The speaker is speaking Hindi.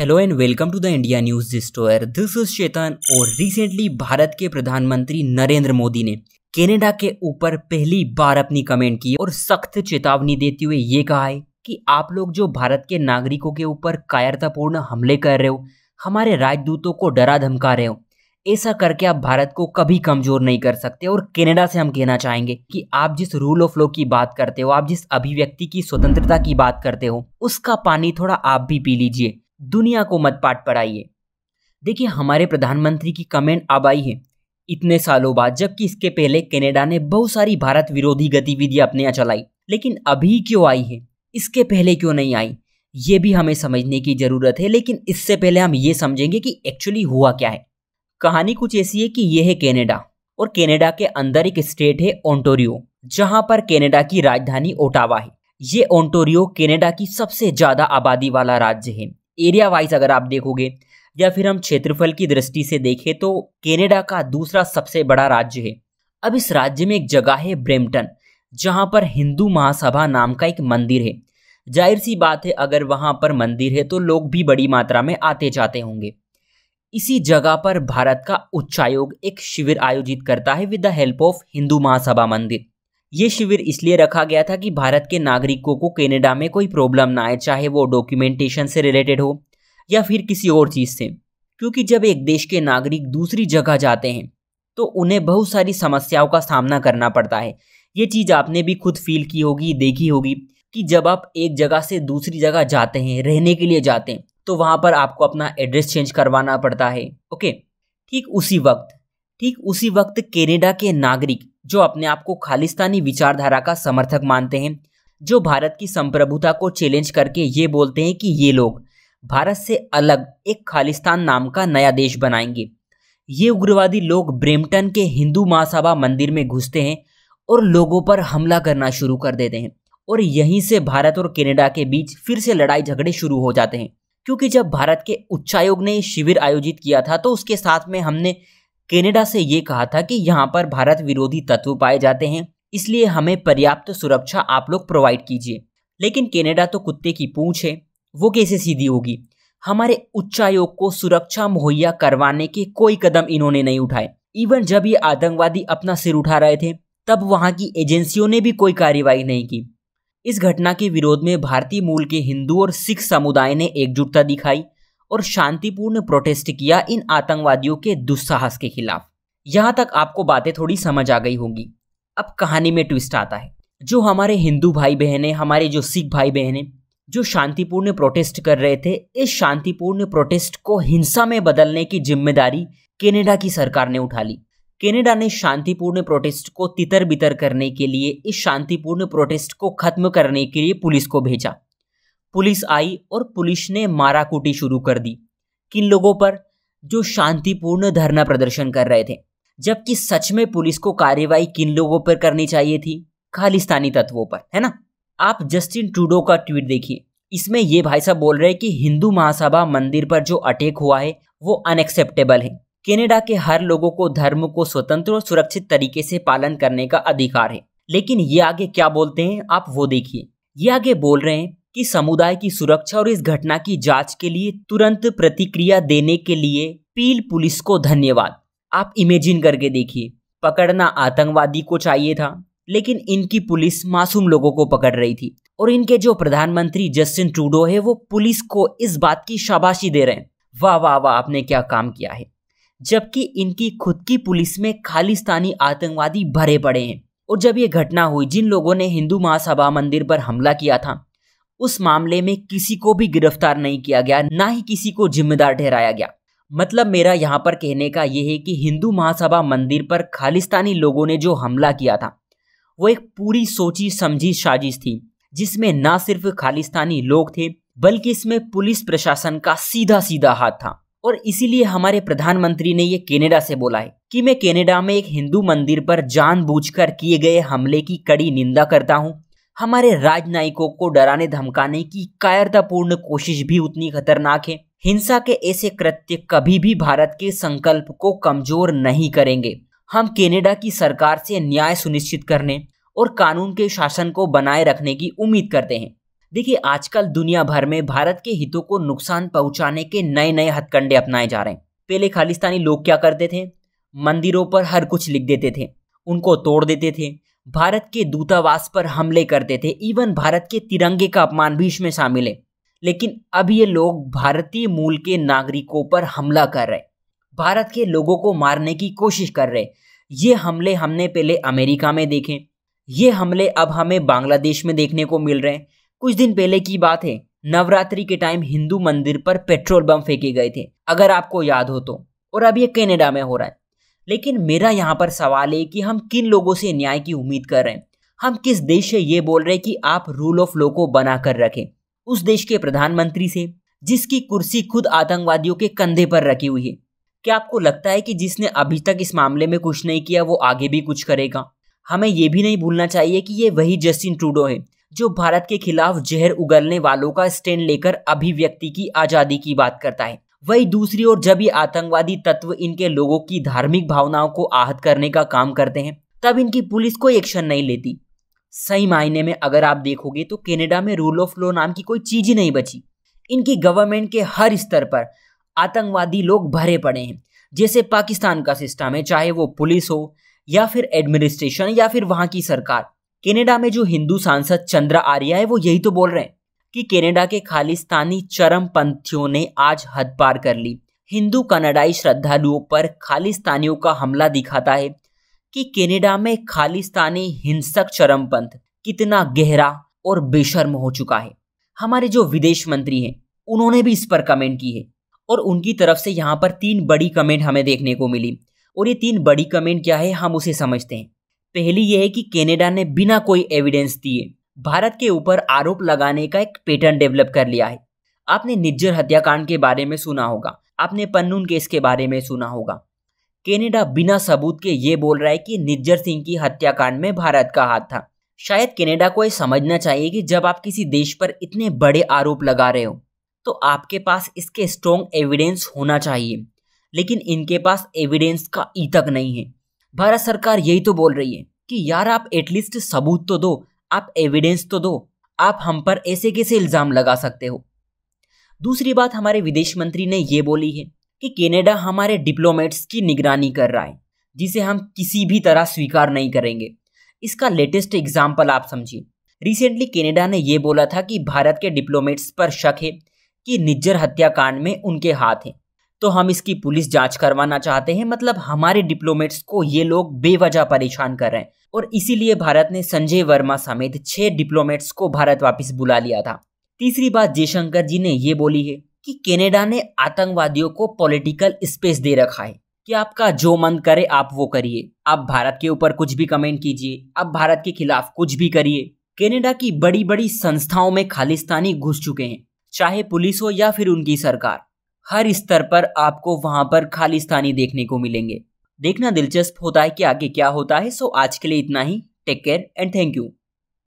hello and welcome to the India News डिस्टोर दिस इज चेतन और रिसेंटली भारत के प्रधानमंत्री नरेंद्र मोदी ने कनाडा के ऊपर पहली बार अपनी कमेंट की और सख्त चेतावनी देते हुए ये कहा है कि आप लोग जो भारत के नागरिकों के ऊपर कायरतापूर्ण हमले कर रहे हो हमारे राजदूतों को डरा धमका रहे हो ऐसा करके आप भारत को कभी कमजोर नहीं कर सकते और कनाडा से हम कहना चाहेंगे कि आप जिस रूल ऑफ लॉ की बात करते हो आप जिस अभिव्यक्ति की स्वतंत्रता की बात करते हो उसका पानी थोड़ा आप भी पी लीजिए दुनिया को मत पर आइए देखिए हमारे प्रधानमंत्री की कमेंट अब आई है इतने सालों बाद जबकि इसके पहले कनाडा ने बहुत सारी भारत विरोधी गतिविधियां अपने चलाई लेकिन अभी क्यों आई है इसके पहले क्यों नहीं आई ये भी हमें समझने की ज़रूरत है लेकिन इससे पहले हम ये समझेंगे कि एक्चुअली हुआ क्या है कहानी कुछ ऐसी है कि यह है कैनेडा और कैनेडा के अंदर एक स्टेट है ओंटोरियो जहां पर कैनेडा की राजधानी ओटावा है ये ओंटोरियो कैनेडा की सबसे ज़्यादा आबादी वाला राज्य है एरिया वाइज अगर आप देखोगे या फिर हम क्षेत्रफल की दृष्टि से देखें तो कनाडा का दूसरा सबसे बड़ा राज्य है अब इस राज्य में एक जगह है ब्रेमटन जहाँ पर हिंदू महासभा नाम का एक मंदिर है जाहिर सी बात है अगर वहाँ पर मंदिर है तो लोग भी बड़ी मात्रा में आते जाते होंगे इसी जगह पर भारत का उच्चायोग एक शिविर आयोजित करता है with the help of Hindu Mahasabha मंदिर ये शिविर इसलिए रखा गया था कि भारत के नागरिकों को कैनेडा में कोई प्रॉब्लम ना आए चाहे वो डॉक्यूमेंटेशन से रिलेटेड हो या फिर किसी और चीज़ से क्योंकि जब एक देश के नागरिक दूसरी जगह जाते हैं तो उन्हें बहुत सारी समस्याओं का सामना करना पड़ता है ये चीज़ आपने भी खुद फील की होगी देखी होगी कि जब आप एक जगह से दूसरी जगह जाते हैं रहने के लिए जाते हैं तो वहाँ पर आपको अपना एड्रेस चेंज करवाना पड़ता है ओके ठीक उसी वक्त ठीक उसी वक्त कनाडा के नागरिक जो अपने आप को खालिस्तानी विचारधारा का समर्थक मानते हैं जो भारत की संप्रभुता को चैलेंज करके ये बोलते हैं कि ये लोग भारत से अलग एक खालिस्तान नाम का नया देश बनाएंगे ये उग्रवादी लोग ब्रेमटन के हिंदू महासभा मंदिर में घुसते हैं और लोगों पर हमला करना शुरू कर देते हैं और यहीं से भारत और कनाडा के बीच फिर से लड़ाई झगड़े शुरू हो जाते हैं क्योंकि जब भारत के उच्चायोग ने शिविर आयोजित किया था तो उसके साथ में हमने कनाडा से ये कहा था कि यहाँ पर भारत विरोधी तत्व पाए जाते हैं इसलिए हमें पर्याप्त सुरक्षा आप लोग प्रोवाइड कीजिए लेकिन कनाडा तो कुत्ते की पूंछ है वो कैसे सीधी होगी हमारे उच्चायोग को सुरक्षा मुहैया करवाने के कोई कदम इन्होंने नहीं उठाए इवन जब ये आतंकवादी अपना सिर उठा रहे थे तब वहाँ की एजेंसियों ने भी कोई कार्रवाई नहीं की इस घटना के विरोध में भारतीय मूल के हिंदू और सिख समुदाय ने एकजुटता दिखाई और शांतिपूर्ण प्रोटेस्ट किया इन आतंकवादियों के दुस्साहस के खिलाफ यहाँ तक आपको बातें थोड़ी समझ आ गई होगी अब कहानी में ट्विस्ट आता है जो हमारे हिंदू भाई बहने हमारे जो सिख भाई बहने जो शांतिपूर्ण प्रोटेस्ट कर रहे थे इस शांतिपूर्ण प्रोटेस्ट को हिंसा में बदलने की जिम्मेदारी कनाडा की सरकार ने उठा ली कनाडा ने शांतिपूर्ण प्रोटेस्ट को तितर बितर करने के लिए इस शांतिपूर्ण प्रोटेस्ट को खत्म करने के लिए पुलिस को भेजा पुलिस आई और पुलिस ने माराकूटी शुरू कर दी किन लोगों पर जो शांतिपूर्ण धरना प्रदर्शन कर रहे थे जबकि सच में पुलिस को कार्यवाही किन लोगों पर करनी चाहिए थी खालिस्तानी तत्वों पर है ना आप जस्टिन ट्रूडो का ट्वीट देखिए इसमें ये भाई साहब बोल रहे हैं कि हिंदू महासभा मंदिर पर जो अटैक हुआ है वो अनएक्सेप्टेबल है कनाडा के हर लोगों को धर्म को स्वतंत्र और सुरक्षित तरीके से पालन करने का अधिकार है लेकिन ये आगे क्या बोलते हैं आप वो देखिए ये आगे बोल रहे हैं कि समुदाय की सुरक्षा और इस घटना की जांच के लिए तुरंत प्रतिक्रिया देने के लिए पील पुलिस को धन्यवाद आप इमेजिन करके देखिए पकड़ना आतंकवादी को चाहिए था लेकिन इनकी पुलिस मासूम लोगों को पकड़ रही थी और इनके जो प्रधानमंत्री जस्टिन ट्रूडो है वो पुलिस को इस बात की शाबाशी दे रहे हैं वाह वाह वाह आपने क्या काम किया है जबकि इनकी खुद की पुलिस में खालिस्तानी आतंकवादी भरे पड़े हैं और जब ये घटना हुई जिन लोगों ने हिंदू महासभा मंदिर पर हमला किया था उस मामले में किसी को भी गिरफ्तार नहीं किया गया ना ही किसी को जिम्मेदार ठहराया गया मतलब मेरा यहाँ पर कहने का यह है कि हिंदू महासभा मंदिर पर खालिस्तानी लोगों ने जो हमला किया था वो एक पूरी सोची समझी साजिश थी जिसमें ना सिर्फ खालिस्तानी लोग थे बल्कि इसमें पुलिस प्रशासन का सीधा सीधा हाथ था और इसीलिए हमारे प्रधानमंत्री ने ये कनाडा से बोला है कि मैं कनाडा में एक हिंदू मंदिर पर जानबूझकर किए गए हमले की कड़ी निंदा करता हूँ हमारे राजनयिकों को डराने धमकाने की कायरतापूर्ण कोशिश भी उतनी खतरनाक है हिंसा के ऐसे कृत्य कभी भी भारत के संकल्प को कमजोर नहीं करेंगे हम कनाडा की सरकार से न्याय सुनिश्चित करने और कानून के शासन को बनाए रखने की उम्मीद करते हैं देखिए आजकल दुनिया भर में भारत के हितों को नुकसान पहुंचाने के नए नए हथकंडे अपनाए जा रहे हैं पहले खालिस्तानी लोग क्या करते थे मंदिरों पर हर कुछ लिख देते थे उनको तोड़ देते थे भारत के दूतावास पर हमले करते थे इवन भारत के तिरंगे का अपमान भी इसमें शामिल है लेकिन अब ये लोग भारतीय मूल के नागरिकों पर हमला कर रहे भारत के लोगों को मारने की कोशिश कर रहे ये हमले हमने पहले अमेरिका में देखे ये हमले अब हमें बांग्लादेश में देखने को मिल रहे हैं कुछ दिन पहले की बात है नवरात्रि के टाइम हिंदू मंदिर पर पेट्रोल बम फेंके गए थे अगर आपको याद हो तो और अब ये कनाडा में हो रहा है लेकिन मेरा यहाँ पर सवाल है कि हम किन लोगों से न्याय की उम्मीद कर रहे हैं हम किस देश से ये बोल रहे हैं कि आप रूल ऑफ लॉ को बना कर रखें उस देश के प्रधानमंत्री से जिसकी कुर्सी खुद आतंकवादियों के कंधे पर रखी हुई है क्या आपको लगता है कि जिसने अभी तक इस मामले में कुछ नहीं किया वो आगे भी कुछ करेगा हमें ये भी नहीं भूलना चाहिए कि ये वही जस्टिन ट्रूडो है जो भारत के खिलाफ जहर उगलने वालों का स्टैंड लेकर अभिव्यक्ति की आज़ादी की बात करता है वही दूसरी ओर जब ये आतंकवादी तत्व इनके लोगों की धार्मिक भावनाओं को आहत करने का काम करते हैं तब इनकी पुलिस कोई एक्शन नहीं लेती सही मायने में अगर आप देखोगे तो कनाडा में रूल ऑफ लॉ नाम की कोई चीज ही नहीं बची इनकी गवर्नमेंट के हर स्तर पर आतंकवादी लोग भरे पड़े हैं जैसे पाकिस्तान का सिस्टम है चाहे वो पुलिस हो या फिर एडमिनिस्ट्रेशन या फिर वहाँ की सरकार कनाडा में जो हिंदू सांसद चंद्र आर्या है वो यही तो बोल रहे हैं कि कनाडा के खालिस्तानी चरमपंथियों ने आज हद पार कर ली हिंदू कनाडाई श्रद्धालुओं पर खालिस्तानियों का हमला दिखाता है कि कनाडा में खालिस्तानी हिंसक चरमपंथ कितना गहरा और बेशर्म हो चुका है हमारे जो विदेश मंत्री हैं उन्होंने भी इस पर कमेंट की है और उनकी तरफ से यहाँ पर तीन बड़ी कमेंट हमें देखने को मिली और ये तीन बड़ी कमेंट क्या है हम उसे समझते हैं पहली ये है कि कनाडा ने बिना कोई एविडेंस दिए भारत के ऊपर आरोप लगाने का एक पैटर्न डेवलप कर लिया है आपने निज्जर हत्याकांड के बारे में सुना होगा आपने पन्नून केस के बारे में सुना होगा कनाडा बिना सबूत के ये बोल रहा है कि निज्जर सिंह की हत्याकांड में भारत का हाथ था शायद कनाडा को ये समझना चाहिए कि जब आप किसी देश पर इतने बड़े आरोप लगा रहे हो तो आपके पास इसके स्ट्रॉन्ग एविडेंस होना चाहिए लेकिन इनके पास एविडेंस का ई तक नहीं है भारत सरकार यही तो बोल रही है कि यार आप एटलीस्ट सबूत तो दो आप एविडेंस तो दो आप हम पर ऐसे कैसे इल्ज़ाम लगा सकते हो दूसरी बात हमारे विदेश मंत्री ने यह बोली है कि कनाडा हमारे डिप्लोमेट्स की निगरानी कर रहा है जिसे हम किसी भी तरह स्वीकार नहीं करेंगे इसका लेटेस्ट एग्जाम्पल आप समझिए रिसेंटली कनाडा ने यह बोला था कि भारत के डिप्लोमेट्स पर शक है कि निज्जर हत्याकांड में उनके हाथ हैं तो हम इसकी पुलिस जांच करवाना चाहते हैं मतलब हमारे डिप्लोमेट्स को ये लोग बेवजह परेशान कर रहे हैं और इसीलिए भारत ने संजय वर्मा समेत छह डिप्लोमेट्स को भारत वापस बुला लिया था तीसरी बात जयशंकर जी ने ये बोली है कि कनाडा ने आतंकवादियों को पॉलिटिकल स्पेस दे रखा है कि आपका जो मन करे आप वो करिए आप भारत के ऊपर कुछ भी कमेंट कीजिए आप भारत के खिलाफ कुछ भी करिए कनाडा की बड़ी बड़ी संस्थाओं में खालिस्तानी घुस चुके हैं चाहे पुलिस हो या फिर उनकी सरकार हर स्तर पर आपको वहां पर खालिस्तानी देखने को मिलेंगे देखना दिलचस्प होता है कि आगे क्या होता है सो आज के लिए इतना ही take care and thank you